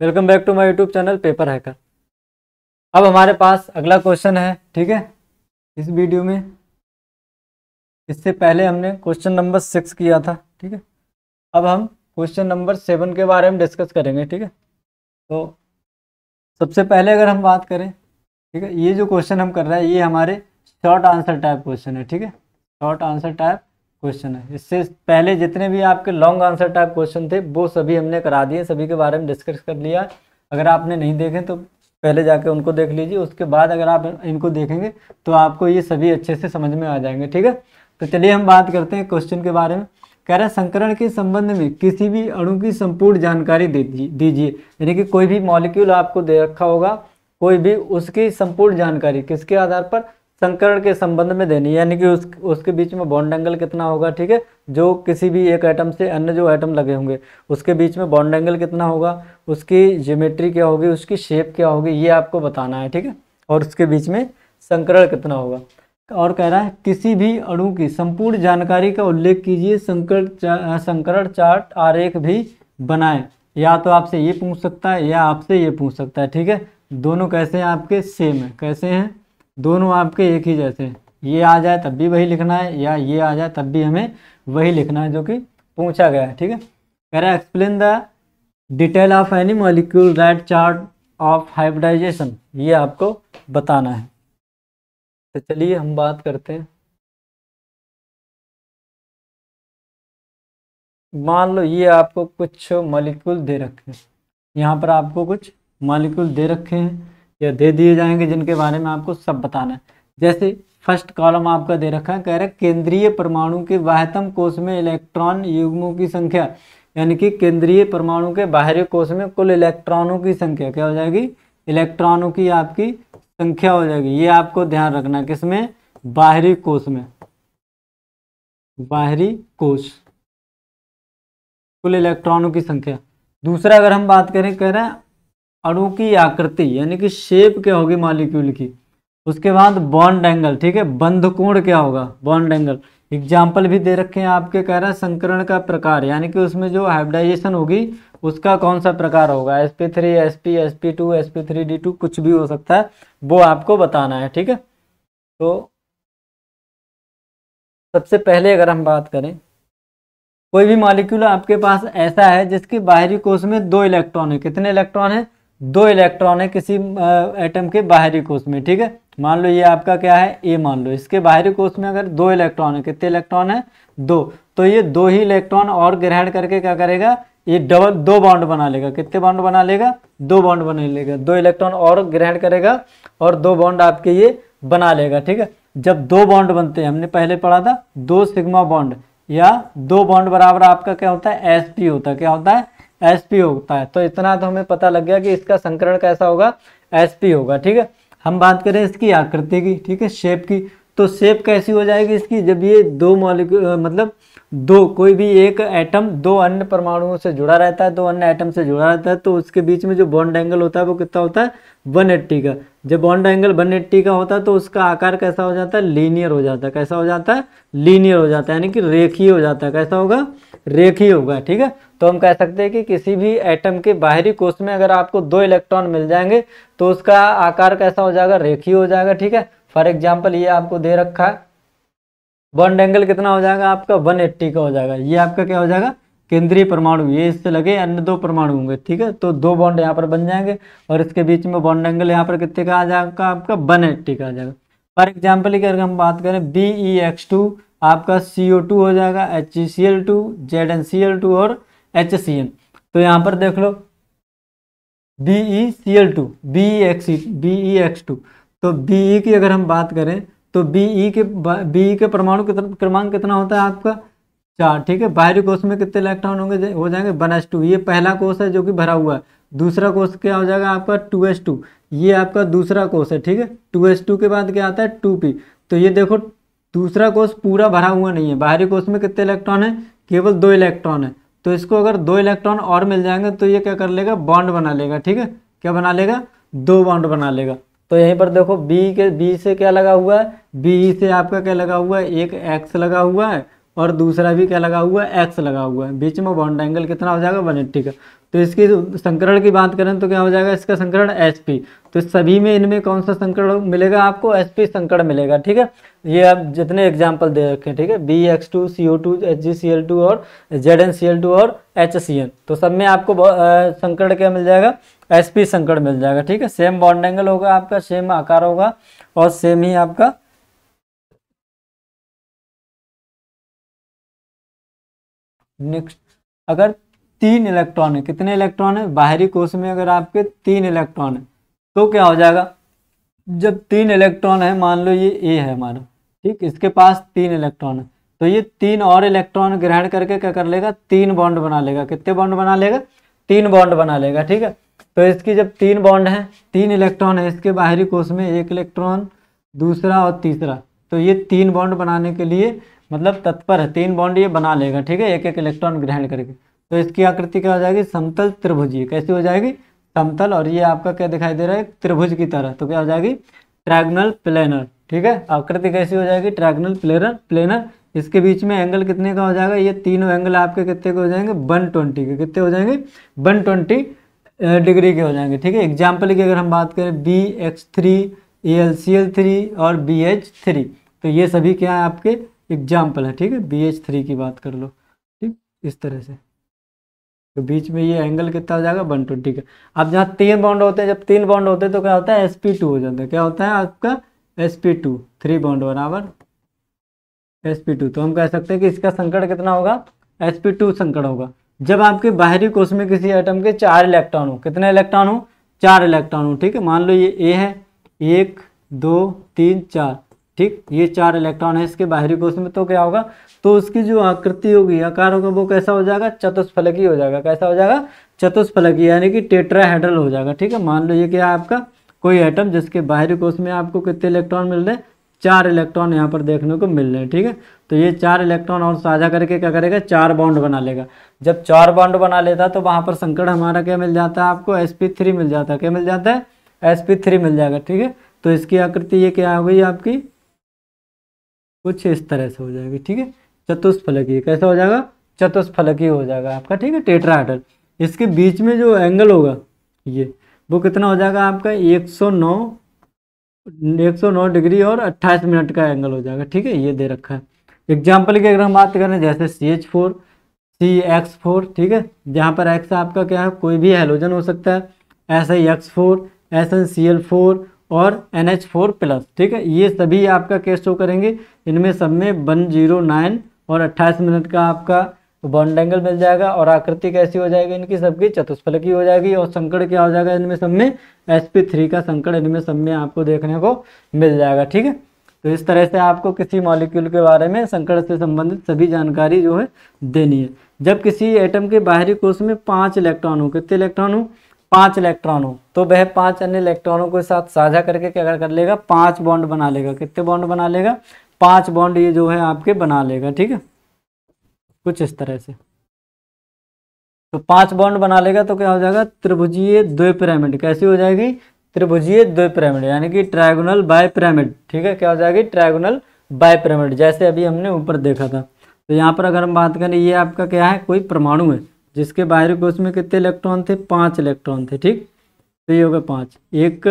welcome back to my YouTube channel paper hacker अब हमारे पास अगला क्वेश्चन है ठीक है इस वीडियो में इससे पहले हमने क्वेश्चन नंबर सिक्स किया था ठीक है अब हम क्वेश्चन नंबर सेवन के बारे में डिस्कस करेंगे ठीक है तो सबसे पहले अगर हम बात करें ठीक है ये जो क्वेश्चन हम कर रहे हैं ये हमारे शॉर्ट आंसर टाइप क्वेश्चन है ठीक है शॉर्ट आंसर टाइप क्वेश्चन है इससे पहले जितने भी आपके लॉन्ग आंसर टाइप क्वेश्चन थे वो सभी हमने करा दिए सभी के बारे में डिस्कस कर लिया अगर आपने नहीं देखे तो पहले जाके उनको देख लीजिए उसके बाद अगर आप इनको देखेंगे तो आपको ये सभी अच्छे से समझ में आ जाएंगे ठीक है तो चलिए हम बात करते हैं क्वेश्चन के बारे में कह रहे हैं संकरण के संबंध में किसी भी अणु की संपूर्ण जानकारी दे दीजिए यानी कि कोई भी मॉलिक्यूल आपको दे रखा होगा कोई भी उसकी संपूर्ण जानकारी किसके आधार पर संकरण के संबंध में देनी यानी कि उस उसके बीच में बॉन्ड एंगल कितना होगा ठीक है जो किसी भी एक आइटम से अन्य जो आइटम लगे होंगे उसके बीच में बॉन्ड एंगल कितना होगा उसकी ज्योमेट्री क्या होगी उसकी शेप क्या होगी ये आपको बताना है ठीक है और उसके बीच में संकरण कितना होगा और कह रहा है किसी भी अणु की संपूर्ण जानकारी का उल्लेख कीजिए संकर चा, संकरण चार्ट आरेख भी बनाए या तो आपसे ये पूछ सकता है या आपसे ये पूछ सकता है ठीक है दोनों कैसे हैं आपके सेम है कैसे हैं दोनों आपके एक ही जैसे ये आ जाए तब भी वही लिखना है या ये आ जाए तब भी हमें वही लिखना है जो कि पूछा गया है ठीक है कह रहा है explain the detail of any molecule red chart of hybridisation ये आपको बताना है तो चलिए हम बात करते हैं मान लो ये आपको कुछ मॉलिक्यूल दे रखे हैं यहाँ पर आपको कुछ मॉलिक्यूल दे रखे हैं या दे दिए जाएंगे जिनके बारे में आपको सब बताना है जैसे फर्स्ट कॉलम आपका दे रखा है कह रहा है केंद्रीय परमाणु के बाहतम कोष में इलेक्ट्रॉन युग्मों की संख्या यानी कि केंद्रीय परमाणु के बाहरी कोष में कुल इलेक्ट्रॉनों की संख्या क्या हो जाएगी इलेक्ट्रॉनों की आपकी संख्या हो जाएगी ये आपको ध्यान रखना है किसमें बाहरी कोष में बाहरी कोष कुल इलेक्ट्रॉनों की संख्या दूसरा अगर हम बात करें कह रहे हैं अणु की आकृति यानी कि शेप क्या होगी मॉलिक्यूल की उसके बाद बॉन्ड एंगल ठीक है बंध कोण क्या होगा बॉन्ड एंगल एग्जाम्पल भी दे रखे हैं आपके कह रहा है संकरण का प्रकार यानी कि उसमें जो हाइब्रिडाइजेशन होगी उसका कौन सा प्रकार होगा S P three S P S P two S P three D two कुछ भी हो सकता है वो आपको बताना है ठीक है तो सबसे पहले अगर हम बात करें कोई भी मॉलिक्यूल आपके पास ऐसा है जिसकी बाहरी कोष में दो इलेक्ट्रॉन है कितने इलेक्ट्रॉन है दो इलेक्ट्रॉन है किसी एटम के बाहरी कोष में ठीक है मान लो ये आपका क्या है ए मान लो इसके बाहरी कोष में अगर दो इलेक्ट्रॉन है कितने इलेक्ट्रॉन है दो तो ये दो ही इलेक्ट्रॉन और ग्रहण करके क्या करेगा ये डबल दो बॉन्ड बना लेगा कितने बाउंड बना लेगा दो बॉन्ड बना लेगा दो इलेक्ट्रॉन और ग्रहण करेगा और दो बॉन्ड आपके ये बना लेगा ठीक है जब दो बॉन्ड बनते हैं हमने पहले पढ़ा था दो सिग्मा बॉन्ड या दो बॉन्ड बराबर आपका क्या होता है एस होता है क्या होता है एस पी होता है तो इतना तो हमें पता लग गया कि इसका संकरण कैसा होगा एस पी होगा ठीक है हम बात करें इसकी आकृति की ठीक है शेप की तो शेप कैसी हो जाएगी इसकी जब ये दो मॉलिक्यूल मतलब दो कोई भी एक एटम दो अन्य परमाणुओं से जुड़ा रहता है दो अन्य एटम से जुड़ा रहता है तो उसके बीच में जो बॉन्ड एंगल होता है वो कितना होता है 180 का जब बॉन्ड एंगल 180 का होता है तो उसका आकार कैसा हो जाता है लीनियर हो जाता है कैसा हो जाता है लीनियर हो जाता है यानी कि रेखीय हो जाता है कैसा होगा रेखीय होगा ठीक है तो हम कह सकते हैं कि किसी भी एटम के बाहरी कोष में अगर आपको दो इलेक्ट्रॉन मिल जाएंगे तो उसका आकार कैसा हो जाएगा रेखीय हो जाएगा ठीक है फॉर एग्जाम्पल ये आपको दे रखा है बॉन्ड एंगल कितना हो जाएगा आपका 180 का हो जाएगा ये आपका क्या हो जाएगा केंद्रीय परमाणु ये इससे लगे अन्य दो परमाणु होंगे ठीक है तो दो बॉन्ड यहाँ पर बन जाएंगे और इसके बीच में बॉन्ड एंगल यहाँ पर कितने का आ जाएगा आपका वन एट्टी का आ जाएगा फॉर e एग्जाम्पल तो e e तो की अगर हम बात करें बी ई एक्स टू आपका सी ओ टू हो जाएगा H E C L two Z N C L two और एच सी एन तो यहाँ पर देख लो B E C L two B E X B E X two तो बी ई की अगर हम बात करें तो बी ई e के बी ई e के परमाणु क्रमांक कितना होता है आपका चार ठीक है बाहरी कोष में कितने इलेक्ट्रॉन होंगे हो जाएंगे वन एस टू ये पहला कोष है जो कि भरा हुआ है दूसरा कोष क्या हो जाएगा आपका टू एस टू ये आपका दूसरा कोष है ठीक है टू एस टू के बाद क्या आता है टू पी तो ये देखो दूसरा कोष पूरा भरा हुआ नहीं है बाहरी कोष में कितने इलेक्ट्रॉन है केवल दो इलेक्ट्रॉन है तो इसको अगर दो इलेक्ट्रॉन और मिल जाएंगे तो ये क्या कर लेगा बॉन्ड बना लेगा ठीक है क्या बना लेगा दो बॉन्ड बना लेगा तो यहीं पर देखो बी के बी से क्या लगा हुआ है बी से आपका क्या लगा हुआ है एक एक्स लगा हुआ है और दूसरा भी क्या लगा हुआ है एक्स लगा हुआ है बीच में बॉन्ड एंगल कितना हो जाएगा वन एट्टी का तो इसकी संकरण की बात करें तो क्या हो जाएगा इसका संकरण एच पी तो सभी में इनमें कौन सा संकरण मिलेगा आपको एच पी संकरण मिलेगा ठीक है ये आप जितने एग्जाम्पल दे रखे ठीक है B X two C O two H G C L two और Z N C L two और एच सी एन तो सब में आपको संकरण क्या मिल जाएगा एच पी संकरण मिल जाएगा ठीक है सेम बॉन्ड एंगल होगा आपका सेम आकार होगा और सेम ही आपका नेक्स्ट अगर तीन इलेक्ट्रॉन है कितने इलेक्ट्रॉन है बाहरी कोष में अगर आपके तीन इलेक्ट्रॉन है तो क्या हो जाएगा जब तीन इलेक्ट्रॉन है मान लो ये ए है हमारा ठीक इसके पास तीन इलेक्ट्रॉन है तो ये तीन और इलेक्ट्रॉन ग्रहण करके क्या कर लेगा तीन बॉन्ड बना लेगा कितने बॉन्ड बना लेगा तीन बॉन्ड बना लेगा ठीक है तो इसकी जब तीन बॉन्ड है तीन इलेक्ट्रॉन है इसके बाहरी कोष में एक इलेक्ट्रॉन दूसरा और तीसरा तो ये तीन बॉन्ड बनाने के लिए मतलब तत्पर है तीन बॉन्ड ये बना लेगा ठीक है एक एक इलेक्ट्रॉन ग्रहण करके तो इसकी आकृति क्या हो जाएगी समतल त्रिभुजीय कैसी हो जाएगी समतल और ये आपका क्या दिखाई दे रहा है त्रिभुज की तरह तो क्या हो जाएगी ट्रैगनल प्लेनर ठीक है आकृति कैसी हो जाएगी ट्रैगनल प्लेनर प्लेनर इसके बीच में एंगल कितने का हो जाएगा ये तीनों एंगल आपके कितने के हो जाएंगे ट्वेंटी के कितने हो जाएंगे ट्वेंटी डिग्री के हो जाएंगे ठीक है एग्जाम्पल की अगर हम बात करें B X three A L C L three और बी एच थ्री तो ये सभी क्या है आपके एग्जाम्पल है ठीक है बी एच थ्री की बात कर लो ठीक इस तरह से तो बीच में ये एंगल कितना हो जाएगा वन ट्वेंटी का अब जहाँ तीन बॉन्ड होते हैं जब तीन बॉन्ड होते हैं तो क्या होता है एस पी टू हो जाता है क्या होता है आपका s P two three bond बराबर एस पी टू तो हम कह सकते हैं कि इसका संकट कितना होगा एस पी टू संकट होगा जब आपके बाहरी कोष में किसी आइटम के चार इलेक्ट्रॉन हो कितने इलेक्ट्रॉन हो चार इलेक्ट्रॉन हो ठीक है मान लो ये ए है एक दो तीन चार ठीक ये चार इलेक्ट्रॉन है इसके बाहरी कोष में तो क्या होगा तो उसकी जो आकृति होगी आकार होगा वो कैसा हो जाएगा चतुष्फलकी हो जाएगा कैसा हो जाएगा चतुष्फलकी यानी कि टेट्राहेड्रल हो जाएगा ठीक है मान लो ये क्या है आपका कोई आइटम जिसके बाहरी कोष में आपको कितने इलेक्ट्रॉन मिल रहे हैं चार इलेक्ट्रॉन यहाँ पर देखने को मिल रहे हैं ठीक है तो ये चार इलेक्ट्रॉन और साझा करके क्या करेगा चार बॉन्ड बना लेगा जब चार बॉन्ड बना लेता तो वहाँ पर संकट हमारा क्या मिल जाता है आपको एस पी थ्री मिल जाता है क्या मिल जाता है एस पी थ्री मिल जाएगा ठीक है तो इसकी आकृति ये क्या हो गई आपकी कुछ इस तरह से हो जाएगी ठीक है चतुष्फलकीय कैसा हो जाएगा चतुष्फलकीय हो जाएगा आपका ठीक है टेट्राहेड्रल इसके बीच में जो एंगल होगा ये वो कितना हो जाएगा आपका 109 109 डिग्री और 28 मिनट का एंगल हो जाएगा ठीक है ये दे रखा है एग्जाम्पल की अगर हम बात करें जैसे C H four C X four ठीक है जहाँ पर एक्स आपका क्या है कोई भी हेलोजन हो सकता है S I X four S N C L four और एन एच फोर प्लस ठीक है ये सभी आपका केस शो करेंगे इनमें सब में वन जीरो नाइन और अट्ठाईस मिनट का आपका बॉन्ड एंगल मिल जाएगा और आकृति कैसी हो जाएगी इनकी सबकी चतुष्फलकी हो जाएगी और संकट क्या हो जाएगा इनमें सब में एस पी थ्री का संकट इनमें सब में आपको देखने को मिल जाएगा ठीक है तो इस तरह से आपको किसी मॉलिक्यूल के बारे में संकट से संबंधित सभी जानकारी जो है देनी है जब किसी एटम के बाहरी कोष में पाँच इलेक्ट्रॉन हो कितने इलेक्ट्रॉन हो पांच इलेक्ट्रॉन हो तो वह पांच अन्य इलेक्ट्रॉनों के साथ साझा करके क्या कर लेगा पांच बॉन्ड बना लेगा कितने बॉन्ड बना लेगा पांच बॉन्ड ये जो है आपके बना लेगा ठीक है कुछ इस तरह से तो पांच बॉन्ड बना लेगा तो क्या हो जाएगा त्रिभुजीय पिरामिड कैसी हो जाएगी त्रिभुजीय पिरामिड यानी कि ट्रायगोनल बाय पिरामिड ठीक है क्या हो जाएगी ट्रायगोनल बाय पिरामिड जैसे अभी हमने ऊपर देखा था तो यहाँ पर अगर हम बात करें ये आपका क्या है कोई परमाणु है जिसके बाहरी कोष में कितने इलेक्ट्रॉन थे पाँच इलेक्ट्रॉन थे ठीक तो ये होगा पाँच एक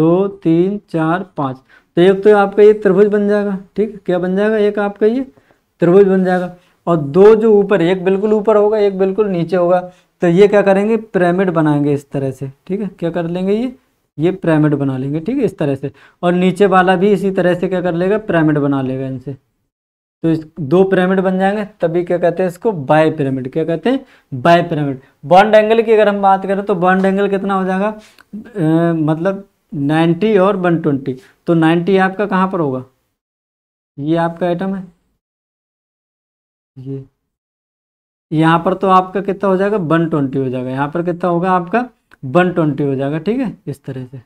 दो तीन चार पाँच तो एक तो आपका ये त्रिभुज बन जाएगा ठीक क्या बन जाएगा एक आपका ये त्रिभुज बन जाएगा और दो जो ऊपर एक बिल्कुल ऊपर होगा एक बिल्कुल नीचे होगा तो ये क्या करेंगे पिरामिड बनाएंगे इस तरह से ठीक है क्या कर लेंगे ये ये पिरामिड बना लेंगे ठीक है इस तरह से और नीचे वाला भी इसी तरह से क्या कर लेगा पिरामिड बना लेगा इनसे तो दो पिरामिड बन जाएंगे तभी क्या कहते हैं इसको बाय पिरामिड क्या कहते हैं बाय पिरामिड बॉन्ड एंगल की अगर हम बात करें तो बॉन्ड एंगल कितना हो जाएगा आ, मतलब 90 और 120 तो 90 आपका कहाँ पर होगा ये आपका आइटम है ये यहाँ पर तो आपका कितना हो जाएगा 120 हो जाएगा यहाँ पर कितना होगा आपका 120 हो जाएगा ठीक है इस तरह से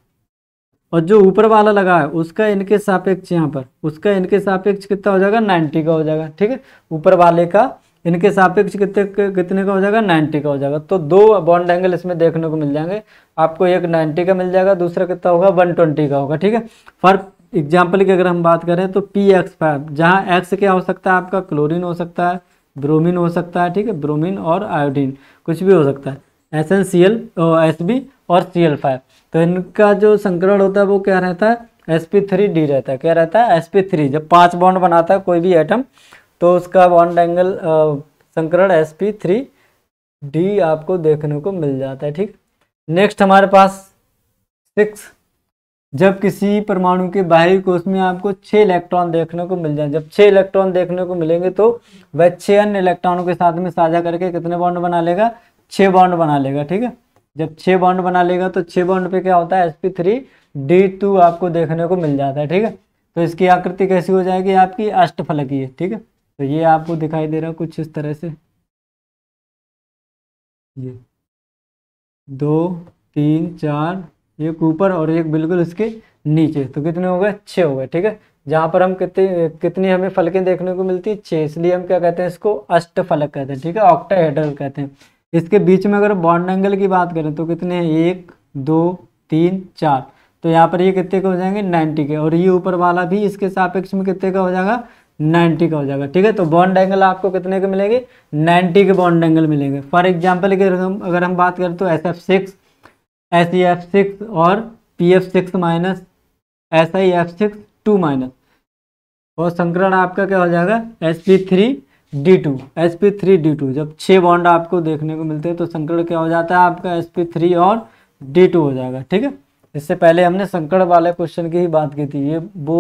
और जो ऊपर वाला लगा है उसका इनके सापेक्ष यहाँ पर उसका इनके सापेक्ष कितना हो जाएगा नाइन्टी का हो जाएगा ठीक है ऊपर वाले का इनके सापेक्ष कितने कितने का हो जाएगा नाइन्टी का हो जाएगा तो दो बॉन्ड एंगल इसमें देखने को मिल जाएंगे आपको एक नाइन्टी का मिल जाएगा दूसरा कितना होगा वन ट्वेंटी का होगा ठीक है फॉर एग्जाम्पल की अगर हम बात करें तो पी एक्स फाइव जहाँ एक्स क्या हो सकता है आपका क्लोरिन हो सकता है ब्रोमिन हो सकता है ठीक है ब्रोमिन और आयोडीन कुछ भी हो सकता है S N C L S B और सी एल फाइव तो इनका जो संकरण होता है वो क्या रहता है डी रहता है क्या रहता है sp3 जब पांच बॉन्ड बनाता है कोई भी एटम तो उसका बॉन्ड एंगल संकरण डी आपको देखने को मिल जाता है ठीक नेक्स्ट हमारे पास सिक्स जब किसी परमाणु के बाहरी कोष में आपको छः इलेक्ट्रॉन देखने को मिल जाए जब छः इलेक्ट्रॉन देखने को मिलेंगे तो वह छह अन्य इलेक्ट्रॉनों के साथ में साझा करके कितने बॉन्ड बना लेगा छः बॉन्ड बना लेगा ठीक है जब छः बॉन्ड बना लेगा तो छः बॉन्ड पे क्या होता है एस थ्री डी टू आपको देखने को मिल जाता है ठीक है तो इसकी आकृति कैसी हो जाएगी आपकी अष्टफलकीय ठीक है तो ये आपको दिखाई दे रहा कुछ इस तरह से ये दो तीन चार एक ऊपर और एक बिल्कुल इसके नीचे तो कितने हो गए छः हो गए ठीक है जहाँ पर हम कितने कितनी हमें फलकें देखने को मिलती है छः इसलिए हम क्या कहते हैं इसको अष्टफलक कहते हैं ठीक है ऑक्टा कहते हैं इसके बीच में अगर बॉन्ड एंगल की बात करें तो कितने हैं एक दो तीन चार तो यहाँ पर ये कितने के हो जाएंगे 90 के और ये ऊपर वाला भी इसके सापेक्ष में कितने का हो जाएगा 90 का हो जाएगा ठीक है तो बॉन्ड एंगल आपको कितने के मिलेंगे 90 के बॉन्ड एंगल मिलेंगे फॉर एग्जाम्पल अगर हम बात करें तो S F six S E F six और P F six minus S I F six two minus और संकरण आपका क्या हो जाएगा s P three D two S P three D two जब छः बॉन्ड आपको देखने को मिलते हैं तो संकट क्या हो जाता है आपका एस पी थ्री और डी टू हो जाएगा ठीक है इससे पहले हमने संकट वाले क्वेश्चन की ही बात की थी ये वो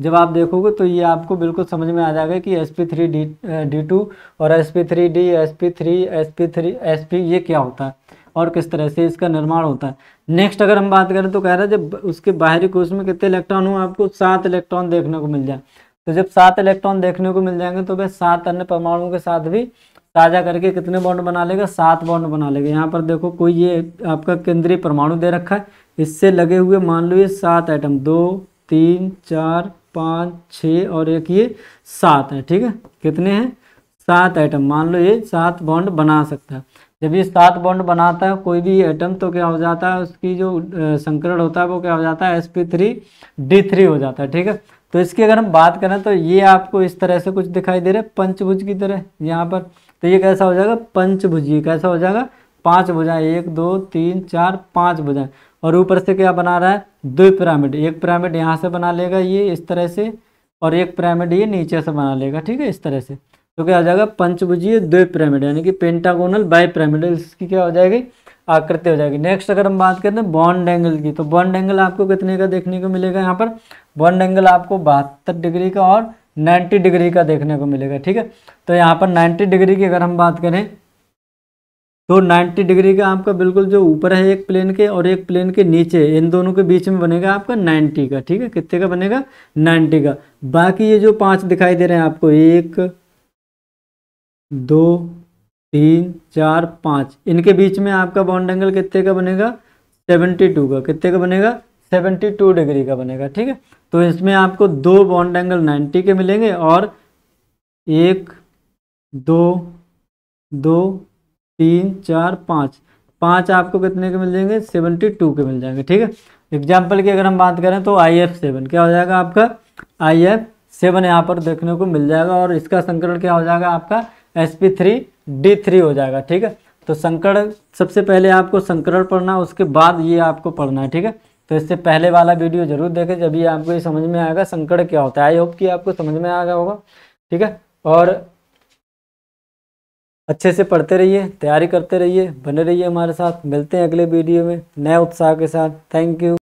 जब आप देखोगे तो ये आपको बिल्कुल समझ में आ जाएगा कि s P three d d two और s P three d s P three S P three S p ये क्या होता है और किस तरह से इसका निर्माण होता है नेक्स्ट अगर हम बात करें तो कह रहे हैं जब उसके बाहरी कोष में कितने इलेक्ट्रॉन हो आपको सात इलेक्ट्रॉन देखने को मिल जाए तो जब सात इलेक्ट्रॉन देखने को मिल जाएंगे तो वह सात अन्य परमाणुओं के साथ भी साझा करके कितने बॉन्ड बना लेगा सात बॉन्ड बना लेगा यहाँ पर देखो कोई ये आपका केंद्रीय परमाणु दे रखा है इससे लगे हुए मान लो ये सात आइटम दो तीन चार पाँच छ और एक ये सात है ठीक है कितने हैं सात आइटम मान लो ये सात बॉन्ड बना सकता है जब ये सात बॉन्ड बनाता है कोई भी एटम तो क्या हो जाता है उसकी जो संकरण होता है वो क्या हो जाता है s P three d three हो जाता है ठीक है तो इसकी अगर हम बात करें तो ये आपको इस तरह से कुछ दिखाई दे रहा है पंचभुज की तरह यहाँ पर तो ये कैसा हो जाएगा पंचभुज ये कैसा हो जाएगा पांच भुजाएं एक दो तीन चार पांच भुजाएं और ऊपर से क्या बना रहा है दो पिरामिड एक पिरामिड यहाँ से बना लेगा ये इस तरह से और एक पिरामिड ये नीचे से बना लेगा ठीक है इस तरह से तो क्या हो जाएगा पंचभुजीय द्वि पिरामिड यानी कि पेंटागोनल बाई पिरामिड इसकी क्या हो जाएगी आकृति हो जाएगी नेक्स्ट अगर हम बात हैं बॉन्ड एंगल की तो बॉन्ड एंगल आपको कितने का देखने को मिलेगा यहाँ पर बॉन्ड एंगल आपको बहत्तर डिग्री का और 90 डिग्री का देखने को मिलेगा ठीक है तो यहाँ पर 90 डिग्री की अगर हम बात करें तो 90 डिग्री का आपका बिल्कुल जो ऊपर है एक प्लेन के और एक प्लेन के नीचे इन दोनों के बीच में बनेगा आपका 90 का ठीक है कितने का बनेगा 90 का बाकी ये जो पांच दिखाई दे रहे हैं आपको एक दो तीन चार पाँच इनके बीच में आपका बॉन्ड एंगल कितने का बनेगा सेवेंटी टू का कितने का बनेगा सेवेंटी टू डिग्री का बनेगा ठीक है तो इसमें आपको दो बॉन्ड एंगल नाइन्टी के मिलेंगे और एक दो दो तीन चार पाँच पाँच आपको कितने के मिल जाएंगे सेवेंटी टू के मिल जाएंगे ठीक है एग्जाम्पल की अगर हम बात करें तो आई एफ सेवन क्या हो जाएगा आपका आई एफ सेवन यहाँ पर देखने को मिल जाएगा और इसका संकरण क्या हो जाएगा आपका s P three d three हो जाएगा ठीक है तो संकरण सबसे पहले आपको संकरण पढ़ना उसके बाद ये आपको पढ़ना है ठीक है तो इससे पहले वाला वीडियो जरूर देखें जब ये आपको ये समझ में आएगा संकरण क्या होता है आई होप कि आपको समझ में आ गया होगा ठीक है और अच्छे से पढ़ते रहिए तैयारी करते रहिए बने रहिए हमारे साथ मिलते हैं अगले वीडियो में नए उत्साह के साथ थैंक यू